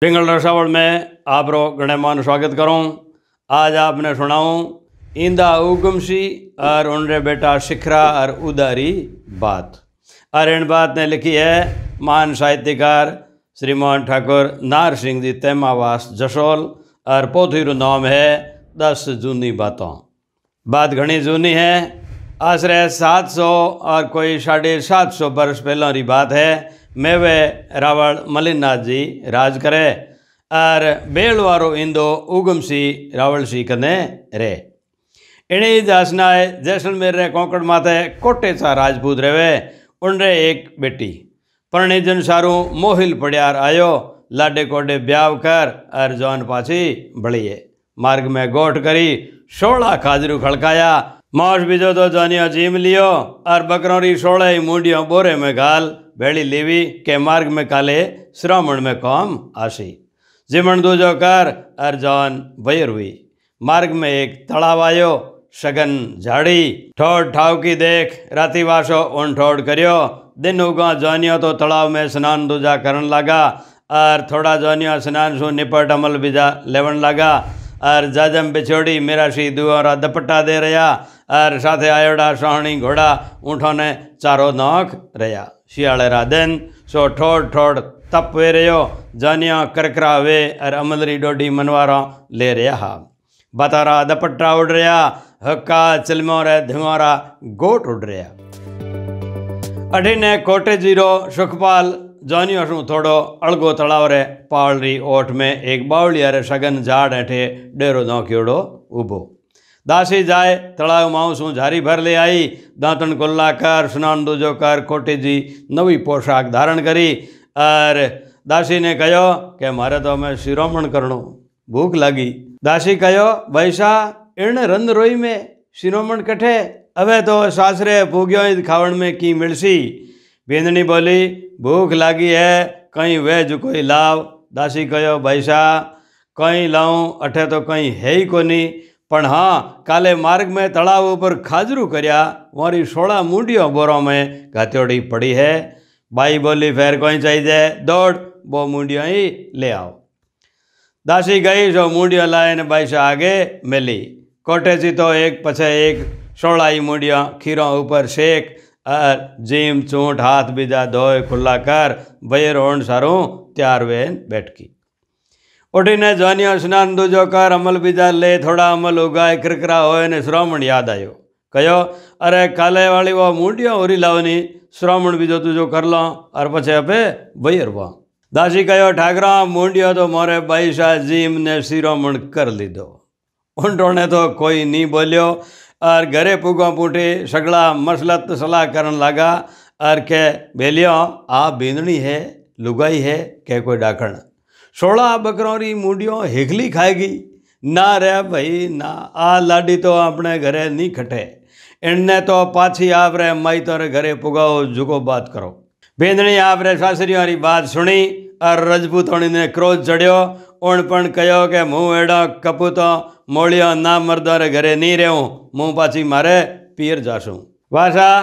पिंगल रसावल में आप रो गणमान स्वागत करूँ आज आपने सुनाऊँ इंदा उगम सी और उनरे बेटा शिखरा और उदारी बात और इन बात ने लिखी है महान साहित्यकार श्रीमान ठाकुर नार सिंह जी तेमावास जसोल और पोथी नाम है दस जूनी बातों बात घनी जूनी है आश्रय सात सौ और कोई साढ़े सात सौ वर्ष पहलों बात है में वे रावण मलिनाथ जी राज करे और बेल वारो उगम सी रावण सी कने रे इणी ई जैसलमेर रे कोंकण माथे कोटे सा राजपूत रहे उनरे एक बेटी परणिजन सारू मोहिल पड़ियार आयो लाडे कोडे ब्याव कर और जौन पाछी भड़िए मार्ग में गोठ करी सोलह खाजरू खड़काया मौज बीजो तो जानियो जीम लियो और बकरों री सोलह ही मूडियों बोरे में गाल ಬೆಳಿ के मार्ग में काले श्रवण में कौम आशी जिमण दूजो कर वयर हुई मार्ग में एक तड़ाव आयो शगन झाड़ी ठोड़ ठाव की देख राति वासो ऊन ठोड़ करियो दिन उगा जानियो तो तड़ाव में स्नान दूजा करन लगा और थोड़ा जानियो स्नान सु निपट अमल बीजा लेवन लगा और जाजम बिछोड़ी मेरा सी दुआरा दपट्टा दे रहा और साथे आयोड़ा सोहणी घोड़ा ऊँटों ने चारों नौक रहा શિયાળેરાદન સો ઠોડ ઠોડ તપ વે રહ્યો જાન્યા કરકરા વે અર અમલરી ડોઢી મનવારા લે રહ્યા બતારા દપટ્ટા ઉડ રહ્યા હક્કા ચલમોરે ધુમારા ગોટ ઉડ રહ્યા અઢીને કોટે જીરો સુખપાલ जानियो शू थोड़ो अड़गो तलाव रे पाल री ओठ में एक बावली अरे सगन झाड़ हेठे डेरो नौकियोड़ो उभो દાસી જાય તળાવમાં શું ઝારી ભર લઈ આવી દાંતણ કોલ્લાકાર સ્નાન દુજોકાર કોટેજી નવી પોશાક ધારણ કરી અર દાસીને કહ્યો કે મારે તો અમે શિરોમણ કરણું ભૂખ લાગી દાસી કહ્યો વૈસા એણે રંદ રોઈ મેં શિરોમણ કઠે હવે તો સાસરે ભૂગ્યો ખાવણ મેં કી મિળસી ભીંદણી બોલી ભૂખ લાગી હે કંઈ વેજ કોઈ લાવ દાસી કહ્યો ભૈસા કંઈ લાવું અઠે તો કંઈ હે કોની પણ હા કાલે માર્ગ મેં તળાવ ઉપર ખાજરું કર્યા મારી સોળા મૂંડિયો બોરો મેં ગાંથોડી પડી હે બાઈ બોલી ફેર કોઈ ચાઈ જાય દોડ બો મૂંડિયો અહીં લે આવ દાસી ગઈ જો મૂંડિયો લાવીને બાઈસો આગે મેલી કોટેથી તો એક પછી એક સોળાઈ મૂંડિયો ખીરો ઉપર શેક અર જીમ ચૂંટ હાથ બીજા ધોય ખુલ્લા કર વૈર ઓણ સારું ત્યાર વેન બેઠકી ઉઠીને જોન્યો સ્નાન દૂજો કર અમલ બીજા લે થોડા અમલ ઉગાય ક્રિકરા હોય ને શ્રવણ યાદ આવ્યો કયો અરે કાલે વાળી વા મૂંડ્યો ઉરી લાવની શ્રવણ બીજો તુજો કરલો અર પછી આપે ભૈયરવા દાસી કયો ઠાકરા મૂંડ્યો તો મોરે બૈસા જીમ ને શિરોમણ કરી લીધો ઊંટોણે તો કોઈ નહીં બોલ્યો અર ઘરે પૂગો પૂઠે સગળા મસલત સલાહ કરણ લાગા અર કે બેલ્યો આ બીંદણી હે લુગાઈ હે કે કોઈ ડાકણ સોળા બકરોની મૂંડિયો હેગલી ખાઈ ગઈ ના રે ભાઈ ના આ લાડી તો આપણે ઘરે નહીં ખટે એમને તો પાછી આવરે માઈતોરે ઘરે પુગાવો જુગો બાત કરો બેંદણી આવરે સાસરીઓની વાત સુણી આ રજપૂતોણીને ક્રોધ ચડ્યો ઓણ પણ કહ્યો કે હું એડો કપૂતો મોળ્યો ના મરદોરે ઘરે નહીં રહેવું હું પાછી મારે પિયર જાશું વાસા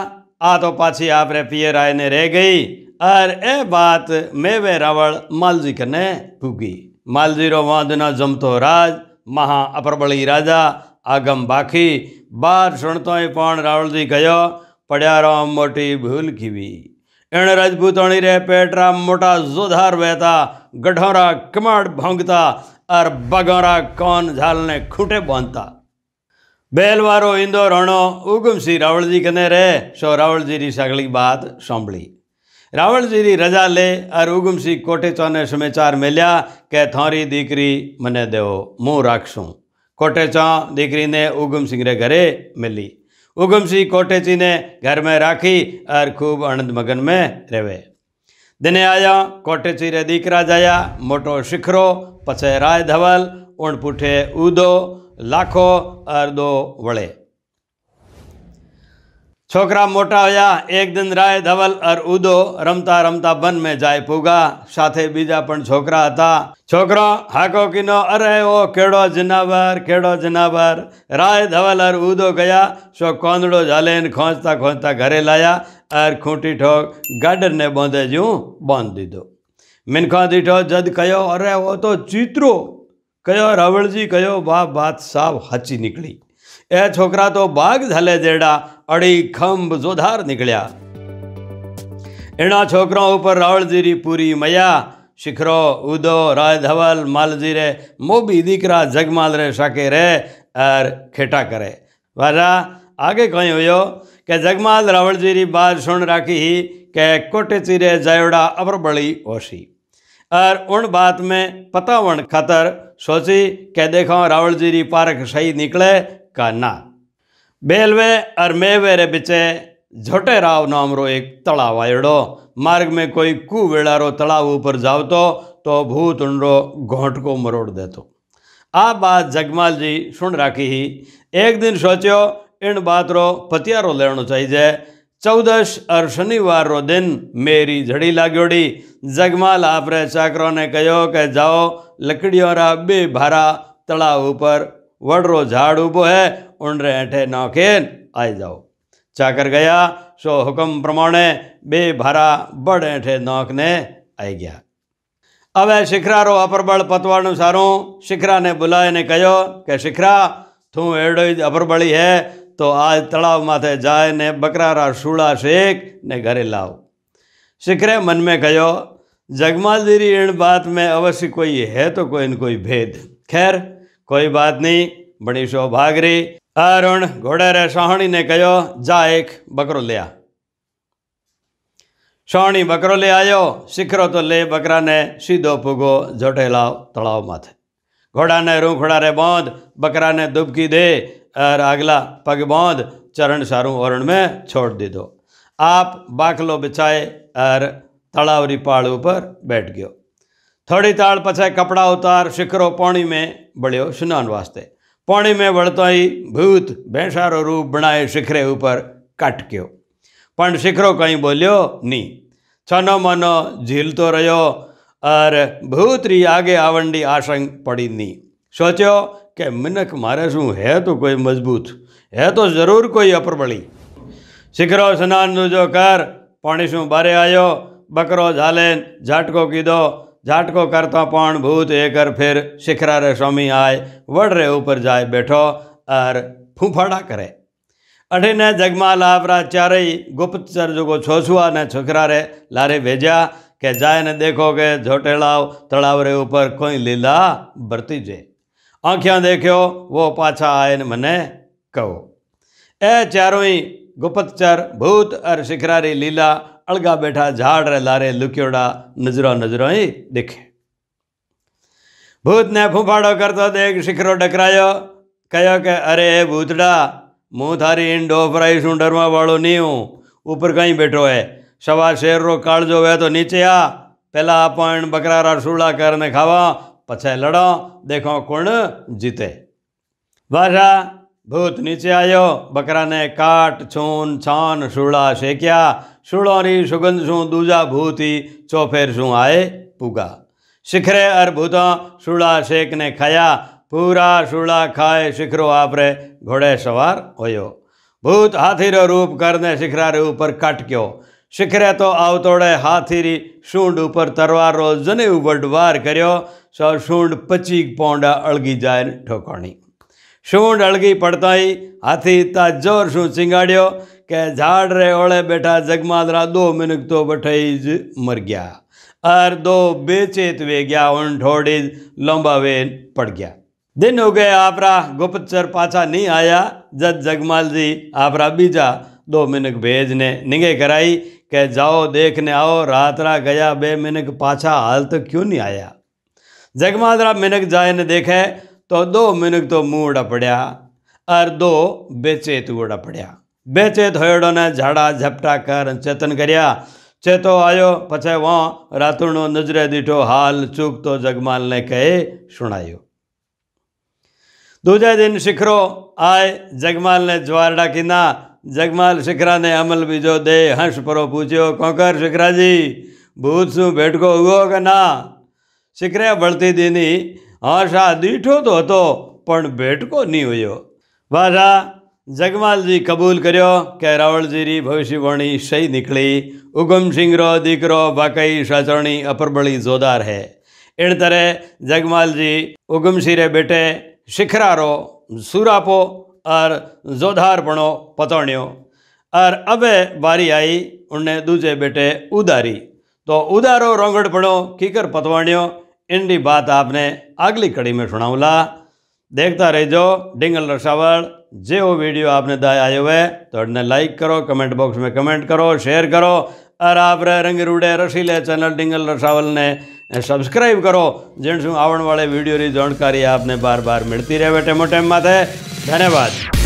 આ તો પાછી આપણે પિયર આવીને રહી ગઈ और ए बात मैं वे रावण मालजी कने ठूकी मालजी रो वादना जमतो राज महा अपरबली राजा आगम बाखी बार सुनतो ही पण रावण जी गयो पड्या राम मोटी भूल कीवी એણે રાજપૂતાણી રે પેટરા મોટા જોધાર વહેતા ગઢોરા કમાડ ભોંગતા અર બગોરા કોન ઝાલને ખૂંટે બાંધતા બેલવારો ઈંદોર હણો ઉગમસિંહ રાવળજી કને રે સો રાવળજીની સગળી વાત સાંભળી રાવણ જીરી રજા લે અર ઉગમસિંહ કોટેચોને સમાચાર મેલ્યા કે થોરી દીકરી મને દેવો હું રાખશું કોટેચો દીકરીને ઉગમસિંહરે ઘરે મેલી ઉગમસિંહ કોટેચીને घर में રાખી અર ખૂબ આનંદ મગન में રહેવે દિને આયા કોટેચી રે દીકરા જાયા મોટો શિખરો પછી રાય ધવલ ઊણ પૂઠે ઉદો લાખો અર દો વળે છોકરા મોટા હોયા એક દિન રાય ધવલ અર ઉદો રમતા રમતા બન મેં જાય પૂગા સાથે બીજા પણ છોકરા હતા છોકરો હાકો કિનો અરે ઓ કેડો જનાવર કેડો જનાવર રાય ધવલ અર ઉદો ગયા સો કોંદડો ઝાલેને ખોંચતા ખોંચતા ઘરે લાયા અર ખૂંટી ઠોક ગાર્ડનને બોંધે જ્યું બોંધ દીધો મિનખો દીઠો જદ કયો અરે ઓ તો ચિત્રો કયો રાવળજી કયો વાહ વાત સાવ હાચી નીકળી એ છોકરા તો ભાગ ઝલે જેડા અડી ખંભ જોધાર નીકળ્યા એણા છોકરા ઉપર રાવળજીરી પૂરી મયા શિખરો ઉદો રાધવલ માલજીરે મોબી દીકરા જગમાલ રે સકે રે અર ખેટા કરે વરા આગે કઈ હોય કે જગમાલ રાવળજીરી વાત સુણ રાખી કે કોટે ચીરે જાયોડા ઓબરબળી ઓશી और उन बात में पता वन खातर सोची के देखो रावल जी री पारक सही निकले का ना बेलवे और मेवे रे बिचे झोटे राव नाम रो एक तलाव आयोड़ो मार्ग में कोई कुवेड़ा रो तलाव ऊपर जाओ तो तो भूत उनरो घोट को मरोड़ देतो आ बात जगमाल जी सुन राखी ही एक दिन सोचो इन बात रो पतियारो लेनो चाहिए ચૌદશ અર શનિવારનો દિન મેરી ઝડી લાગ્યોડી જગમાલ આપરે ચાકરોને કહ્યો કે જાઓ લકડીઓરા બે ભારા તળાવ ઉપર વડરો ઝાડ ઊભો હે ઉંડરે હેઠે નાખે આવી જાઓ ચાકર ગયા સો હુકમ પ્રમાણે બે ભારા બળ હેઠે નાખને આવી ગયા હવે શિખરારો અપરબળ પતવાળનું સારું શિખરાને બોલાવીને કહ્યો કે શિખરા તું એડો જ અપરબળી હે તો આ તળાવ માથે જાય ને બકરારા શૂળા શેખ ને ઘરે લાવ શિખરે મન મેં કહ્યો જગમાલદીરી इन बात में अवश्य कोई है तो कोई न कोई भेद खैर कोई बात नहीं बड़ी शोभाग रही अरुण घोड़ेरे સોહણીને કહ્યો જા એક બકરો લે આ સોહણી બકરો લઈ આવ્યો શીખરો તો લે બકરાને સીધો ફૂગો જોટે લાવ તળાવ માથે ઘોડાને રૂંખડા રે બાંધ બકરાને દુબકી દે और अगला पगबौंद चरण सारू ओरण में छोड़ दे दो आप बाखलो बिछाए और तलावरी पहाड़ पर बैठ गयो थोड़ी ताल पछाए कपड़ा उतार शिखरो पौणी में बड़ियो स्नान वास्ते पौणी में वड़ता ही भूत भैंसारो रूप बनाए शिखरे ऊपर कट गयो पण शिखरो कहीं बोलियो नी छनो मनो झील तो रहो और भूत री आगे आवंडी आशंक पड़ी नी सोचो કે મિનક મારે શું હે તો કોઈ મજબૂત હે તો જરૂર કોઈ અપરબળી શીખરો સ્નાન જો કર પાણી શું બારે આવ્યો બકરો ઝાલે ઝાટકો કીધો ઝાટકો કરતા પણ ભૂત એ કર ફેર શિખરા રે સ્વામી આય વડ રે ઉપર જાય બેઠો અર ફૂંફાડા કરે અઢીને જગમાં લાવરા ચારેય ગુપ્તચર જોગો છોછુઆ ને છોકરા રે લારે ભેજ્યા કે જાય ને દેખો કે જોટેલાવ તળાવ રે ઉપર કોઈ લીલા ભરતી જાય આંખ્યા દેખ્યો વો પાછા આવીને મને કહો એ ચારોય ગુપ્તચર ભૂત અર શિખરારી લીલા અળગા બેઠા ઝાડ રે લારે લુક્યોડા નજરો નજરો દેખે ભૂતને ફૂંફાડો કરતો દેખ શિખરો ડકરાયો કહ્યો કે અરે એ ભૂતડા હું તારી ઈન ડોફરાઈ છું ડરવા વાળો નહીં હું ઉપર કંઈ બેઠો હે સવા શેરનો કાળજો વહે તો નીચે આ પહેલાં આપણ બકરા રાસુડા કરને ખાવા पछे लड़ो देखो कौन जीते बादशाह भूत नीचे आयो बकरा ने काट छून छान सूड़ा शेक्या सूड़ो री सुगंध शू दूजा भूत ही चौफेर शू आए पुगा शिखरे अर भूतों सूड़ा शेक ने खाया पूरा शूला खाए शिखरो आपरे घोड़े सवार होयो भूत हाथी रो रूप करने शिखरा रे ऊपर शिखरे तो आवतोड़े તો આવતોડે હાથીરી શૂંઢ ઉપર તરવારો જને ઉબડવાર કર્યો સૂંઢ પચીક પોંડા અળગી જાય ઠોકાણી સૂંઢ અળગી પડતાઈ હાથી તા જોર શું ચીંગાડ્યો કે ઝાડ રે ઓળે બેઠા જગમાદરા દો મિનક તો બઠઈ જ મર ગયા અર દો બેચેત વે ગયા ઉણ ઠોડી જ લંબાવે પડ ગયા दिन हो गए आपरा गुप्तचर पाछा नहीं आया जद जगमाल जी आपरा बीजा दो मिनक भेजने निगे कराई कह जाओ देखने आओ रात रा गया बे मिनक पाछा हाल तो क्यों नहीं आया जगमादरा मिनक जाय ने देखे तो दो मिनक तो मुँह उड़ा पड़ा और दो बेचेत उड़ा पड़ा बेचेत होयड़ो ने झाड़ा झपटा कर चेतन करिया चेतो आयो पछे वहाँ रातुणो नजरे दीठो हाल चूक तो जगमाल ने कहे सुनायो दूजे दिन शिखरो आए जगमाल ने ज्वारडा किना जगमाल शिखरा ने अमल बीजो दे हंस परो पूछो कौकर शिखरा जी भूत सु भेटको हुओ ना શીખરે વળતી દીની હર્ષા દીઠો તો હતો પણ બેઠકો નહીં હોયો વાજા જગમાલજી કબૂલ કર્યો કે રાવળજીની ભવિષ્યવાણી સહી નીકળી ઉગમસિંહરો દીકરો વાકઈ સાચરણી અપરબળી જોદાર હે એણ તરે જગમાલજી ઉગમસિંહરે બેટે શિખરારો સુરાપો और जोधारपणो पतोण्यो और अबे बारी आई उनने दूजे बेटे उदारी तो उदारो रोंगड़ पड़ो कीकर पतवाणियों इनकी बात आपने अगली कड़ी में सुनाऊला देखता रह जाओ डिंगल रसावल जे वो वीडियो आपने दाय आयो है तो अड़ने लाइक करो कमेंट बॉक्स में कमेंट करो शेयर करो और आप रंग रूढ़े रसीले चैनल डिंगल रसावल ने सब्सक्राइब करो जिनसू आवण वाले वीडियो की जानकारी आपने बार बार मिलती रहे बेटे मोटे माथे धन्यवाद